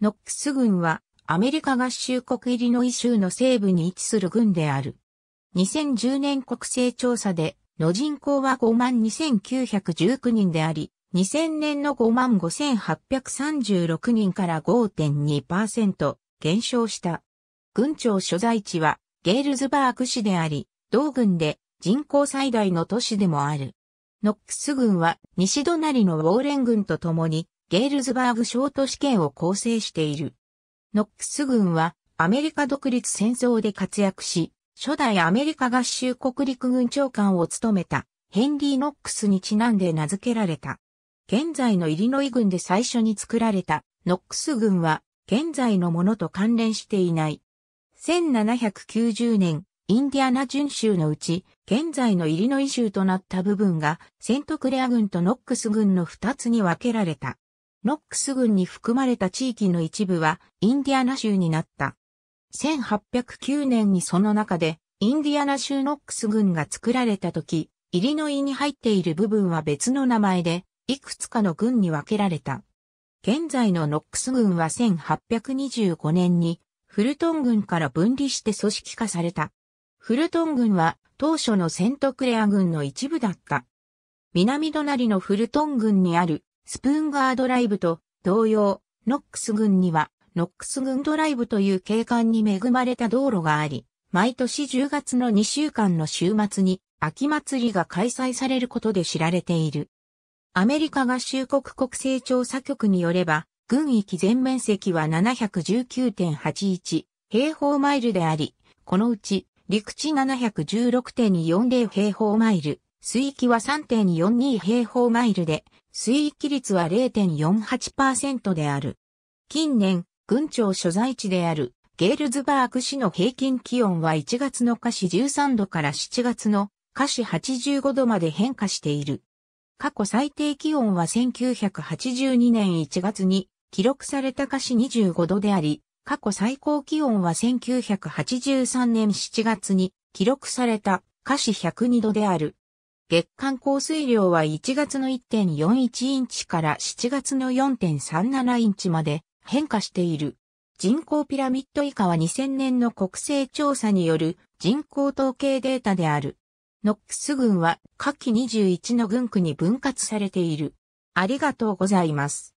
ノックス郡はアメリカ合衆国イリノイ州の西部に位置する郡である。2010年国勢調査での人口は52,919人であり、2000年の55,836人から5.2%減少した。郡庁所在地はゲールズバーグ市であり、同郡で人口最大の都市でもある。ノックス郡は西隣のウォーレン郡と共にゲールズバーグショート試験を構成している。ノックス軍はアメリカ独立戦争で活躍し、初代アメリカ合衆国陸軍長官を務めたヘンリー・ノックスにちなんで名付けられた。現在のイリノイ軍で最初に作られたノックス軍は現在のものと関連していない。1790年、インディアナ準州のうち、現在のイリノイ州となった部分が、セントクレア軍とノックス軍の2つに分けられた。ノックス郡に含まれた地域の一部はインディアナ州になった。1809年にその中でインディアナ州ノックス郡が作られた時、イリノイに入っている部分は別の名前で、いくつかの郡に分けられた。現在のノックス郡は1825年にフルトン郡から分離して組織化された。フルトン郡は当初のセントクレア郡の一部だった。南隣のフルトン郡にあるスプーンガードライブと同様、ノックス郡には、ノックス郡ドライブという景観に恵まれた道路があり、毎年10月の2週間の週末に秋祭りが開催されることで知られている。アメリカ合衆国国勢調査局によれば、軍域全面積は719.81平方マイルであり、このうち陸地716.40平方マイル、水域は3.42平方マイルで、水域率は0.48%である。近年、郡庁所在地であるゲールズバーク市の平均気温は1月の下市13度から7月の下市85度まで変化している。過去最低気温は1982年1月に記録された下市25度であり、過去最高気温は1983年7月に記録された下市102度である。月間降水量は1月の1.41インチから7月の4.37インチまで変化している。人口ピラミッド以下は2000年の国勢調査による人口統計データである。ノックス群は下記21の群区に分割されている。ありがとうございます。